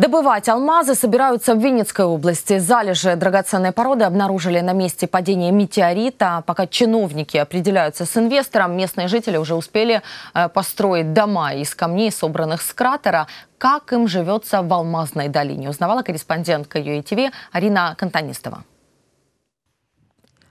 Добывать алмазы собираются в Винницкой области. Залежи драгоценной породы обнаружили на месте падения метеорита. Пока чиновники определяются с инвестором, местные жители уже успели э, построить дома из камней, собранных с кратера. Как им живется в алмазной долине, узнавала корреспондентка ЮИТВ Арина Кантонистова.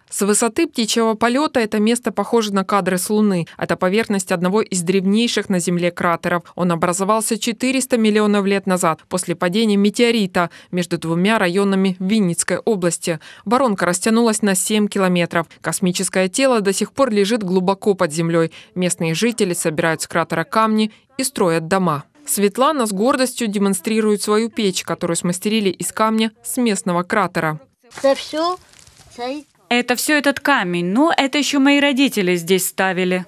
С высоты птичьего полета это место похоже на кадры с Луны. Это поверхность одного из древнейших на Земле кратеров. Он образовался 400 миллионов лет назад после падения метеорита между двумя районами Винницкой области. Воронка растянулась на 7 километров. Космическое тело до сих пор лежит глубоко под землей. Местные жители собирают с кратера камни и строят дома. Светлана с гордостью демонстрирует свою печь, которую смастерили из камня с местного кратера. Это все стоит это все этот камень. но ну, это еще мои родители здесь ставили.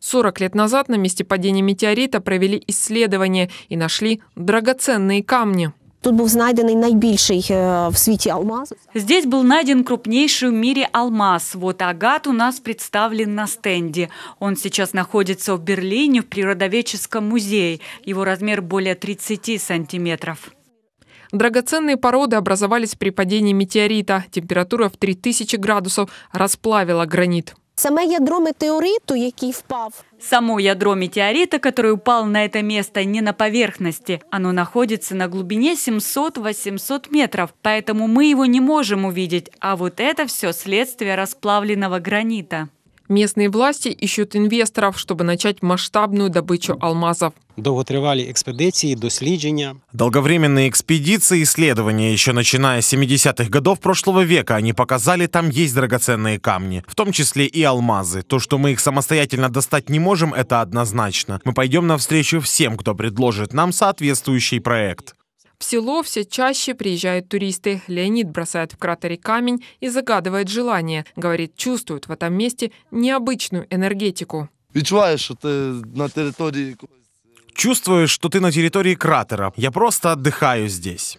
40 лет назад на месте падения метеорита провели исследование и нашли драгоценные камни. Тут был найденный наибольший э, в свете алмаз. Здесь был найден крупнейший в мире алмаз. Вот агат у нас представлен на стенде. Он сейчас находится в Берлине в природоведческом музее. Его размер более 30 сантиметров. Драгоценные породы образовались при падении метеорита. Температура в 3000 градусов расплавила гранит. Саме ядро метеориту, який впав. Само ядро метеорита, который упал на это место, не на поверхности. Оно находится на глубине 700-800 метров, поэтому мы его не можем увидеть. А вот это все следствие расплавленного гранита. Местные власти ищут инвесторов, чтобы начать масштабную добычу алмазов. Довготривалі экспедиции, дослідження. Долговременные экспедиции, исследования. Еще начиная с 70-х годов прошлого века они показали, там есть драгоценные камни, в том числе и алмазы. То, что мы их самостоятельно достать не можем, это однозначно. Мы пойдем навстречу всем, кто предложит нам соответствующий проект. В село все чаще приезжают туристы. Леонид бросает в кратере камень и загадывает желание. Говорит, чувствует в этом месте необычную энергетику. Чувствуешь, что ты на территории. чувствую, что ты на территории кратера. Я просто отдыхаю здесь.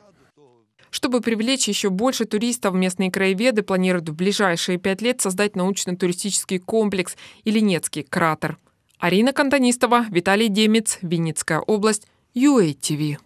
Чтобы привлечь еще больше туристов, местные краеведы планируют в ближайшие пять лет создать научно-туристический комплекс «Илинецкий кратер». Арина Кантонистова, Виталий Демец, Винницкая область, UATV.